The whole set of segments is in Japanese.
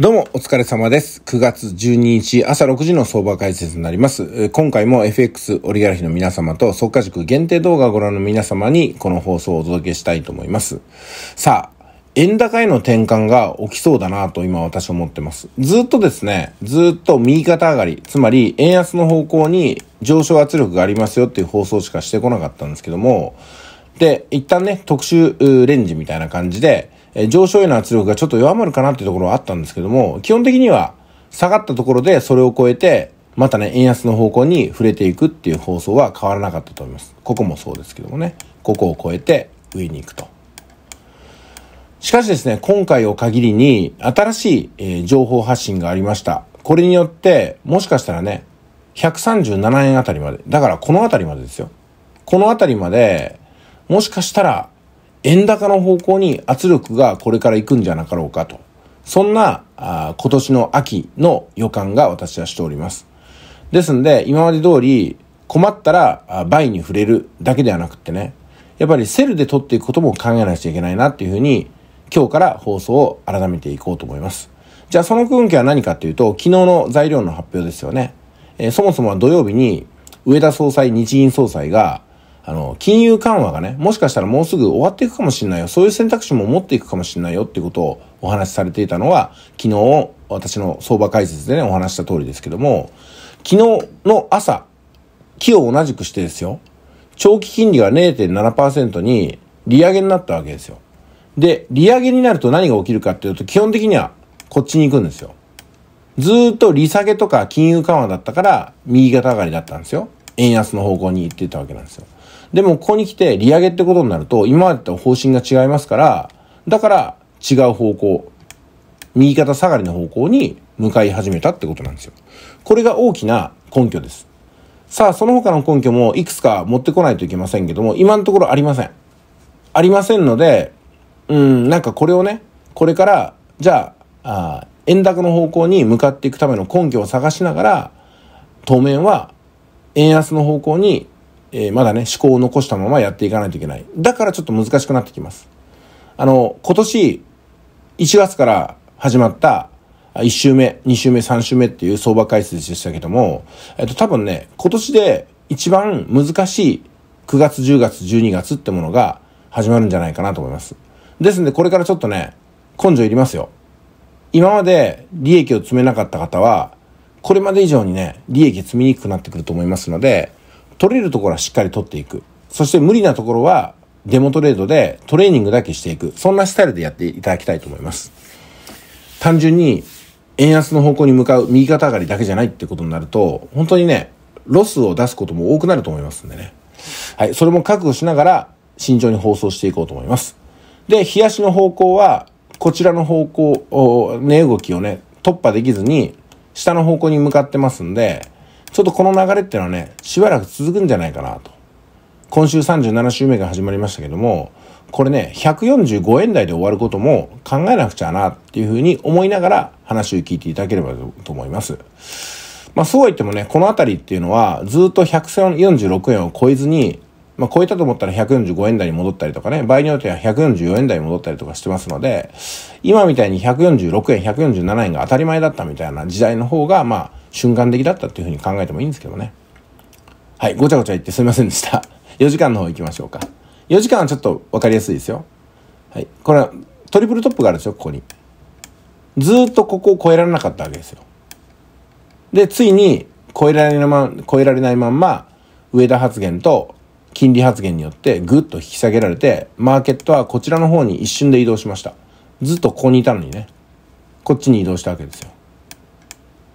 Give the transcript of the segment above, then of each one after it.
どうも、お疲れ様です。9月12日朝6時の相場解説になります。今回も FX オリガルヒの皆様と、即価塾限定動画をご覧の皆様に、この放送をお届けしたいと思います。さあ、円高への転換が起きそうだなと今私思ってます。ずっとですね、ずっと右肩上がり、つまり円安の方向に上昇圧力がありますよっていう放送しかしてこなかったんですけども、で、一旦ね、特殊レンジみたいな感じで、え上昇への圧力がちょっと弱まるかなっていうところはあったんですけども、基本的には下がったところでそれを超えて、またね、円安の方向に触れていくっていう放送は変わらなかったと思います。ここもそうですけどもね、ここを超えて上に行くと。しかしですね、今回を限りに新しい、えー、情報発信がありました。これによって、もしかしたらね、137円あたりまで、だからこのあたりまでですよ。このあたりまで、もしかしたら円高の方向に圧力がこれから行くんじゃなかろうかと。そんな、あ今年の秋の予感が私はしております。ですんで、今まで通り困ったら倍に触れるだけではなくってね、やっぱりセルで取っていくことも考えなくちゃいけないなっていうふうに、今日から放送を改めていこうと思います。じゃあその空気は何かっていうと、昨日の材料の発表ですよね。えー、そもそもは土曜日に、上田総裁、日銀総裁が、あの、金融緩和がね、もしかしたらもうすぐ終わっていくかもしれないよ。そういう選択肢も持っていくかもしれないよっていうことをお話しされていたのは、昨日、私の相場解説でね、お話した通りですけども、昨日の朝、木を同じくしてですよ、長期金利が0.7%に利上げになったわけですよ。で、利上げになると何が起きるかっていうと、基本的にはこっちに行くんですよ。ずっと利下げとか金融緩和だったから、右肩上がりだったんですよ。円安の方向に行ってたわけなんですよ。でもここに来て利上げってことになると、今までと方針が違いますから、だから違う方向、右肩下がりの方向に向かい始めたってことなんですよ。これが大きな根拠です。さあ、その他の根拠もいくつか持ってこないといけませんけども、今のところありません。ありませんので、うん、なんかこれをね、これから、じゃあ、あ円高の方向に向かっていくための根拠を探しながら、当面は円安の方向にえー、まだね、思考を残したままやっていかないといけない。だからちょっと難しくなってきます。あの、今年、1月から始まった、1週目、2週目、3週目っていう相場解説でしたけども、えっと、多分ね、今年で一番難しい9月、10月、12月ってものが始まるんじゃないかなと思います。ですんで、これからちょっとね、根性いりますよ。今まで利益を積めなかった方は、これまで以上にね、利益積みにくくなってくると思いますので、取れるところはしっかり取っていく。そして無理なところはデモトレードでトレーニングだけしていく。そんなスタイルでやっていただきたいと思います。単純に円安の方向に向かう右肩上がりだけじゃないってことになると、本当にね、ロスを出すことも多くなると思いますんでね。はい、それも覚悟しながら慎重に放送していこうと思います。で、冷やしの方向は、こちらの方向、値動きをね、突破できずに、下の方向に向かってますんで、ちょっとこの流れっていうのはね、しばらく続くんじゃないかなと。今週37週目が始まりましたけども、これね、145円台で終わることも考えなくちゃなっていうふうに思いながら話を聞いていただければと思います。まあそうは言ってもね、このあたりっていうのはずっと146円を超えずに、まあ超えたと思ったら145円台に戻ったりとかね、場合によっては144円台に戻ったりとかしてますので、今みたいに146円、147円が当たり前だったみたいな時代の方が、まあ瞬間的だったっていうふうに考えてもいいんですけどね。はい、ごちゃごちゃ言ってすいませんでした。4 時間の方行きましょうか。4時間はちょっと分かりやすいですよ。はい、これはトリプルトップがあるでしょ、ここに。ずっとここを超えられなかったわけですよ。で、ついに超えられないま、超えられないまんま、上田発言と金利発言によってぐっと引き下げられて、マーケットはこちらの方に一瞬で移動しました。ずっとここにいたのにね、こっちに移動したわけですよ。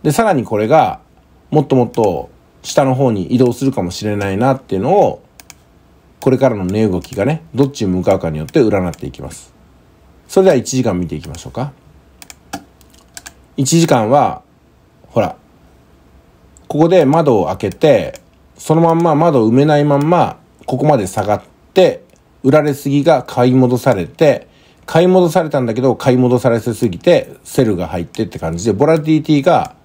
で、さらにこれが、もっともっと下の方に移動するかもしれないなっていうのを、これからの値動きがね、どっちに向かうかによって占っていきます。それでは1時間見ていきましょうか。1時間は、ほら、ここで窓を開けて、そのまんま窓を埋めないまんま、ここまで下がって、売られすぎが買い戻されて、買い戻されたんだけど、買い戻されすぎて、セルが入ってって感じで、ボラティティが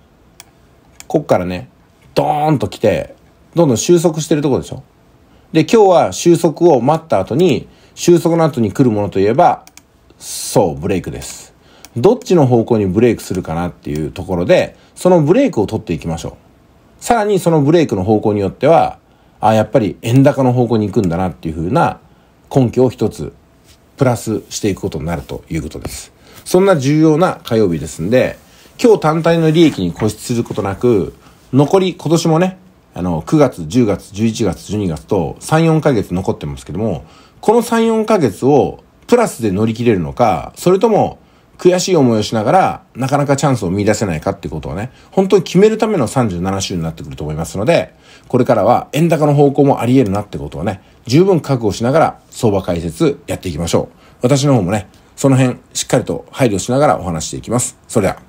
こっからね、ドーンと来て、どんどん収束してるとこでしょ。で、今日は収束を待った後に、収束の後に来るものといえば、そう、ブレイクです。どっちの方向にブレイクするかなっていうところで、そのブレイクを取っていきましょう。さらにそのブレイクの方向によっては、あ、やっぱり円高の方向に行くんだなっていうふうな根拠を一つプラスしていくことになるということです。そんな重要な火曜日ですんで、今日単体の利益に固執することなく、残り、今年もね、あの、9月、10月、11月、12月と3、4ヶ月残ってますけども、この3、4ヶ月をプラスで乗り切れるのか、それとも悔しい思いをしながら、なかなかチャンスを見出せないかってことをね、本当に決めるための37週になってくると思いますので、これからは円高の方向もあり得るなってことをね、十分覚悟しながら相場解説やっていきましょう。私の方もね、その辺しっかりと配慮しながらお話していきます。それでは。